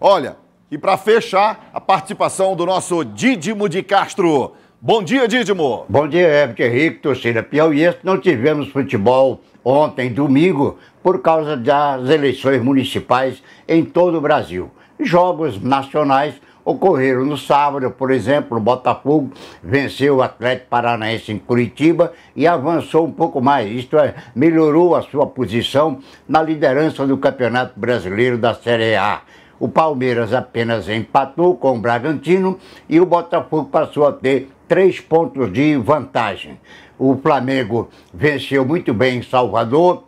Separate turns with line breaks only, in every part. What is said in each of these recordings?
Olha, e para fechar, a participação do nosso Didimo de Castro. Bom dia, Didimo. Bom dia, Herbert Henrique, torcida piauiense. Não tivemos futebol ontem, domingo, por causa das eleições municipais em todo o Brasil. Jogos nacionais ocorreram no sábado, por exemplo, o Botafogo venceu o Atlético Paranaense em Curitiba e avançou um pouco mais, isto é, melhorou a sua posição na liderança do Campeonato Brasileiro da Série A. O Palmeiras apenas empatou com o Bragantino e o Botafogo passou a ter três pontos de vantagem. O Flamengo venceu muito bem em Salvador,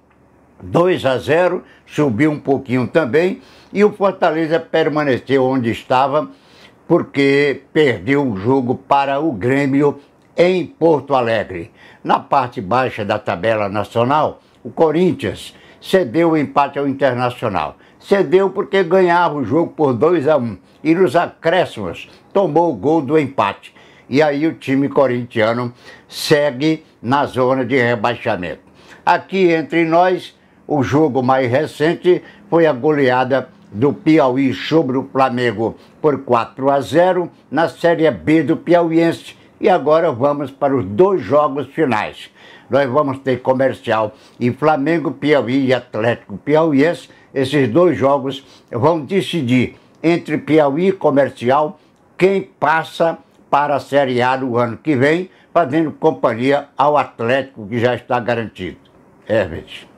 2 a 0, subiu um pouquinho também, e o Fortaleza permaneceu onde estava, porque perdeu o jogo para o Grêmio em Porto Alegre. Na parte baixa da tabela nacional, o Corinthians cedeu o empate ao Internacional. Cedeu porque ganhava o jogo por 2 a 1 um, e nos acréscimos tomou o gol do empate. E aí o time corintiano segue na zona de rebaixamento. Aqui entre nós, o jogo mais recente foi a goleada do Piauí sobre o Flamengo por 4 a 0 na Série B do Piauiense e agora vamos para os dois jogos finais. Nós vamos ter comercial e Flamengo Piauí e Atlético Piauiense. Esses dois jogos vão decidir entre Piauí e comercial quem passa para a Série A no ano que vem, fazendo companhia ao Atlético que já está garantido. É, Herbert.